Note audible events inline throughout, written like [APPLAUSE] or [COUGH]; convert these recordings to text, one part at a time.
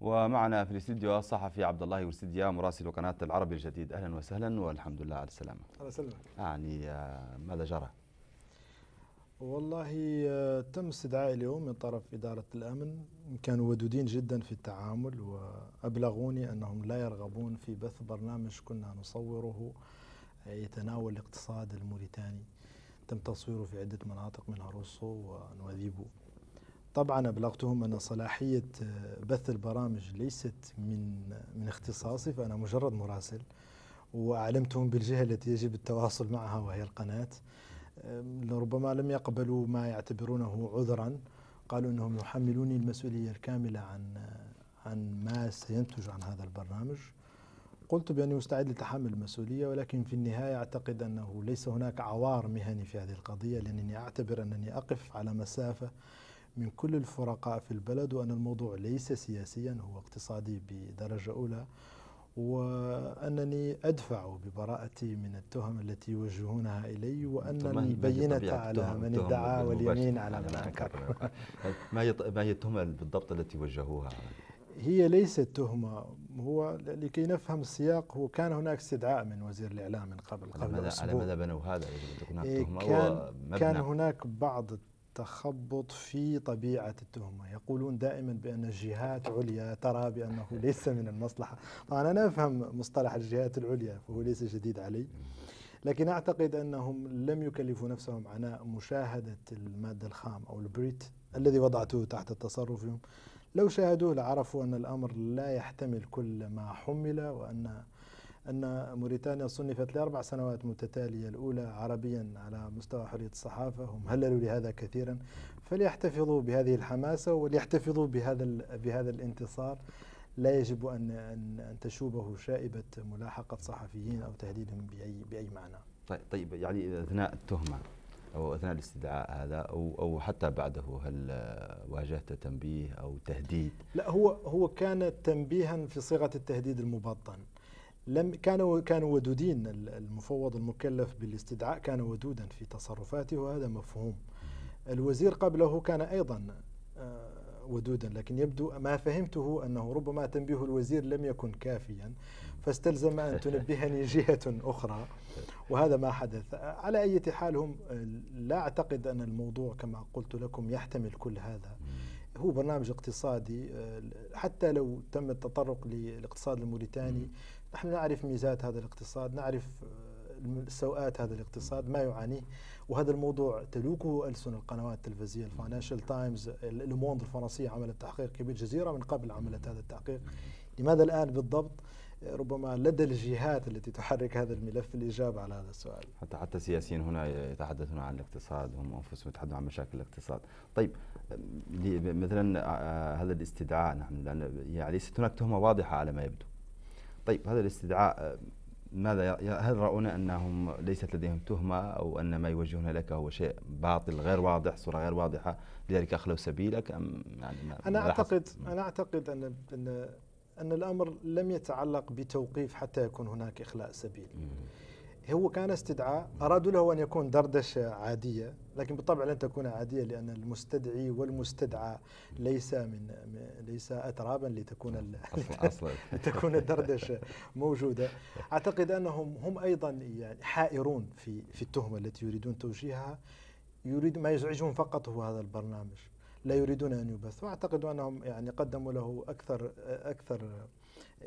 ومعنا في الاستديو الصحفي عبد الله ورسديا مراسل قناه العربي الجديد اهلا وسهلا والحمد لله على السلامه. الله يسلمك. يعني آه، ماذا جرى؟ والله آه، تم استدعاء اليوم من طرف إدارة الأمن كانوا ودودين جدا في التعامل وأبلغوني أنهم لا يرغبون في بث برنامج كنا نصوره آه، يتناول الاقتصاد الموريتاني تم تصويره في عدة مناطق منها روسو ونواذيبو طبعا أبلغتهم أن صلاحية آه، بث البرامج ليست من من اختصاصي فأنا مجرد مراسل وأعلمتهم بالجهة التي يجب التواصل معها وهي القناة لربما لم يقبلوا ما يعتبرونه عذرا قالوا أنهم يحملوني المسؤولية الكاملة عن آه، عن ما سينتج عن هذا البرنامج قلت بأني مستعد لتحمل المسؤولية ولكن في النهاية أعتقد أنه ليس هناك عوار مهني في هذه القضية لأنني أعتبر أنني أقف على مسافة من كل الفرقاء في البلد وأن الموضوع ليس سياسيا هو اقتصادي بدرجة أولى وأنني أدفع ببراءتي من التهم التي يوجهونها إلي وأن البينة على من ادعى واليمين على من أنكر ما ما هي التهمة بالضبط التي وجهوها هي ليست تهمة هو لكي نفهم السياق هو كان هناك استدعاء من وزير الإعلام من قبل قبل على ماذا على ماذا بنوا هذا إيه، كان, كان هناك بعض تخبط في طبيعة التهمة يقولون دائما بأن الجهات عليا ترى بأنه ليس من المصلحة طبعا أنا أفهم مصطلح الجهات العليا فهو ليس جديد علي لكن أعتقد أنهم لم يكلفوا نفسهم عناء مشاهدة المادة الخام أو البريت الذي وضعته تحت تصرفهم لو شاهدوه لعرفوا أن الأمر لا يحتمل كل ما حمل وأن أن موريتانيا صنفت لأربع سنوات متتالية الأولى عربيا على مستوى حرية الصحافة هم هللوا لهذا كثيرا فليحتفظوا بهذه الحماسة وليحتفظوا بهذا, بهذا الانتصار لا يجب أن, أن, أن تشوبه شائبة ملاحقة صحفيين أو تهديدهم بأي, بأي معنى طيب, طيب يعني أثناء التهمة أو أثناء الاستدعاء هذا أو أو حتى بعده هل واجهت تنبيه أو تهديد؟ لا هو هو كان تنبيها في صيغة التهديد المبطن لم كانوا كانوا ودودين المفوض المكلف بالاستدعاء كان ودودا في تصرفاته وهذا مفهوم الوزير قبله كان ايضا آه، ودودا لكن يبدو ما فهمته انه ربما تنبيه الوزير لم يكن كافيا فاستلزم ان [LAUGHS] تنبهني جهه اخرى وهذا ما حدث على اي حال هم لا اعتقد ان الموضوع كما قلت لكم يحتمل كل هذا هو برنامج اقتصادي آه، حتى لو تم التطرق للاقتصاد الموريتاني نحن نعرف ميزات هذا الاقتصاد نعرف آه، سوءات هذا الاقتصاد ما يعانيه وهذا الموضوع تلوكه ألسن القنوات التلفزية الفاينانشال تايمز الموند الفرنسية عملت تحقيق كبير جزيرة من قبل عملت هذا التحقيق لماذا الآن بالضبط ربما لدى الجهات التي تحرك هذا الملف الإجابة على هذا السؤال حتى حتى السياسيين هنا يتحدثون عن الاقتصاد هم أنفسهم يتحدثون عن مشاكل الاقتصاد طيب مثلا آه، آه، هذا الاستدعاء نحن لأن يعني ليست هناك تهمة واضحة على ما يبدو طيب هذا الاستدعاء آه، ماذا هل رأونا أنهم ليست لديهم تهمة أو أن ما يوجهون لك هو شيء باطل غير واضح صورة غير واضحة لذلك أخلوا سبيلك أم يعني أنا أعتقد أنا أعتقد أن أن أن الأمر لم يتعلق بتوقيف حتى يكون هناك إخلاء سبيل. مم. هو كان استدعاء أرادوا له أن يكون دردشة عادية لكن بالطبع لن تكون عادية لأن المستدعي والمستدعى ليس من ليس أترابا لتكون [LAUGHS] لتكون الدردشة موجودة أعتقد أنهم هم أيضا يعني حائرون في في التهمة التي يريدون توجيهها يريد ما يزعجهم فقط هو هذا البرنامج لا يريدون أن يبث وأعتقد أنهم يعني قدموا له أكثر أكثر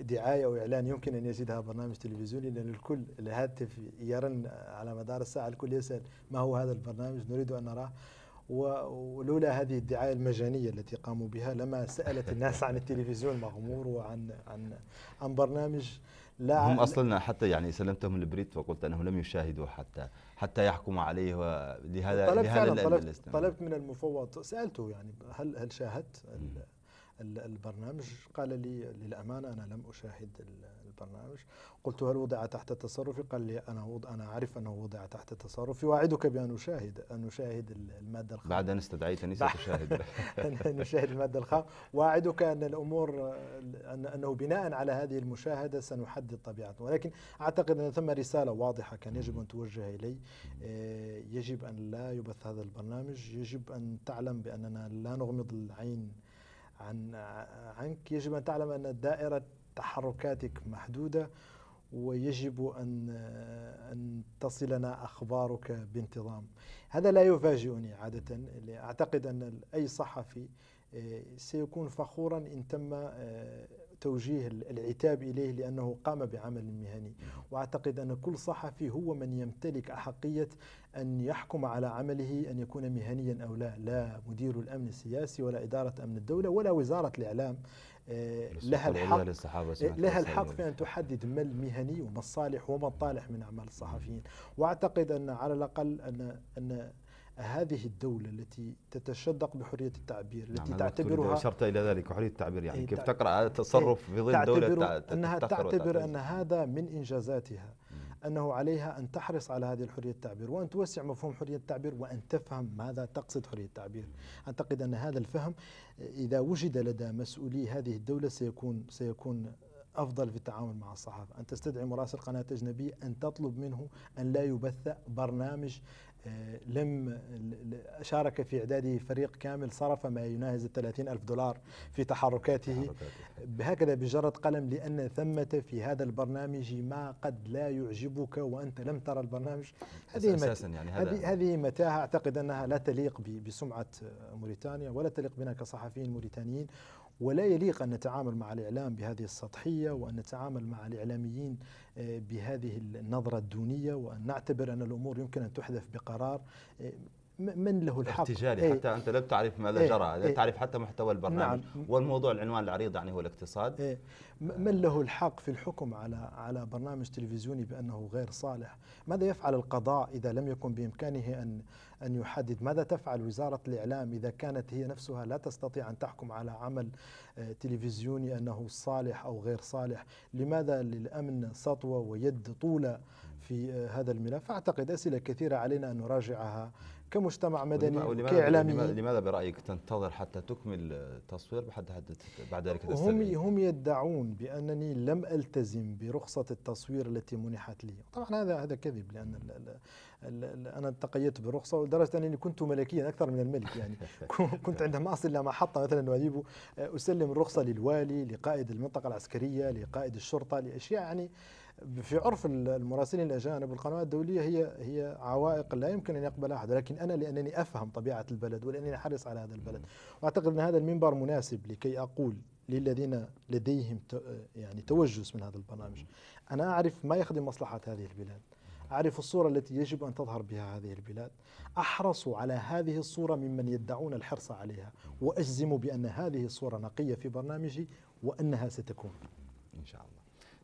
دعايه واعلان يمكن ان يزيدها برنامج تلفزيوني لان الكل الهاتف يرن على مدار الساعه الكل يسال ما هو هذا البرنامج نريد ان نراه ولولا هذه الدعايه المجانيه التي قاموا بها لما سالت الناس عن التلفزيون مغمور وعن عن عن برنامج لا هم اصلا حتى يعني سلمتهم البريد وقلت انهم لم يشاهدوا حتى حتى يحكم عليه لهذا طلبت لهذا طلبت, طلبت من المفوض سالته يعني هل هل شاهدت البرنامج قال لي للأمانة أنا لم أشاهد البرنامج قلت هل وضع تحت تصرفي قال لي أنا وضع أنا أعرف أنه وضع تحت تصرفي وأعدك بأن أشاهد أن أشاهد المادة الخام بعد أن استدعيتني ستشاهد [LAUGHS] أن أشاهد المادة الخام وأعدك أن الأمور أن أنه بناء على هذه المشاهدة سنحدد طبيعة ولكن أعتقد أن ثم رسالة واضحة كان يجب أن توجه إلي آه، يجب أن لا يبث هذا البرنامج يجب أن تعلم بأننا لا نغمض العين عن عنك يجب أن تعلم أن دائرة تحركاتك محدودة ويجب أن أن تصلنا أخبارك بانتظام هذا لا يفاجئني عادة أعتقد أن أي صحفي آه، سيكون فخورا إن تم آه، التوجيه العتاب إليه لأنه قام بعمل مهني وأعتقد أن كل صحفي هو من يمتلك أحقية أن يحكم على عمله أن يكون مهنيا أو لا لا مدير الأمن السياسي ولا إدارة أمن الدولة ولا وزارة الإعلام آه، لها الحق آه، لها الحق في ان تحدد ما المهني وما الصالح وما الطالح من اعمال الصحفيين واعتقد ان على الاقل ان ان هذه الدولة التي تتشدق بحرية التعبير نعم، التي نعم تعتبرها أشرت إلى ذلك حرية التعبير يعني إيه، كيف تقرأ تصرف في ظل دولة أنها تعتبر أن هذا من إنجازاتها أنه عليها أن تحرص على هذه الحرية التعبير وأن توسع مفهوم حرية التعبير وأن تفهم ماذا تقصد حرية التعبير أعتقد أن هذا الفهم إذا وجد لدى مسؤولي هذه الدولة سيكون سيكون افضل في التعامل مع الصحافه، ان تستدعي مراسل قناه اجنبيه ان تطلب منه ان لا يبث برنامج آه، لم شارك في إعداده فريق كامل صرف ما يناهز الثلاثين ألف دولار في تحركاته بهكذا بجرد قلم لأن ثمة في هذا البرنامج ما قد لا يعجبك وأنت لم ترى البرنامج هذه أساسا يعني هذا هذه متاهة أعتقد أنها لا تليق بسمعة موريتانيا ولا تليق بنا كصحفيين موريتانيين ولا يليق أن نتعامل مع الإعلام بهذه السطحية وأن نتعامل مع الإعلاميين آه، بهذه النظرة الدونية وأن نعتبر أن الأمور يمكن أن تحدث بقرار آه، من له الحق ارتجالي ايه حتى انت لم تعرف ماذا ايه جرى لا ايه تعرف حتى محتوى البرنامج نعم والموضوع العنوان العريض يعني هو الاقتصاد ايه من له الحق في الحكم على على برنامج تلفزيوني بانه غير صالح ماذا يفعل القضاء اذا لم يكن بامكانه ان ان يحدد ماذا تفعل وزاره الاعلام اذا كانت هي نفسها لا تستطيع ان تحكم على عمل آه، تلفزيوني انه صالح او غير صالح لماذا للامن سطوه ويد طوله في آه، هذا الملف أعتقد أسئلة كثيرة علينا أن نراجعها كمجتمع مدني كإعلامي لماذا برأيك تنتظر حتى تكمل التصوير بحد بعد ذلك هم هم يدعون بأنني لم ألتزم برخصة التصوير التي منحت لي طبعا هذا هذا كذب لأن الـ الـ الـ أنا تقيدت برخصة لدرجة أنني كنت ملكيا أكثر من الملك يعني [LAUGHS] كنت عندما أصل إلى محطة مثلا أجيب آه، أسلم الرخصة للوالي لقائد المنطقة العسكرية لقائد الشرطة لأشياء يعني في عرف المراسلين الاجانب والقنوات الدوليه هي هي عوائق لا يمكن ان يقبلها احد، لكن انا لانني افهم طبيعه البلد ولانني حريص على هذا البلد، واعتقد ان هذا المنبر مناسب لكي اقول للذين لديهم يعني توجس من هذا البرنامج، انا اعرف ما يخدم مصلحه هذه البلاد، أعرف الصورة التي يجب أن تظهر بها هذه البلاد أحرص على هذه الصورة ممن يدعون الحرص عليها وأجزم بأن هذه الصورة نقية في برنامجي وأنها ستكون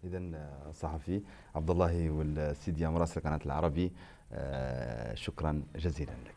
اذا آه، صحفي عبد الله والسيد يامراس القناه العربي آه، شكرا جزيلا لك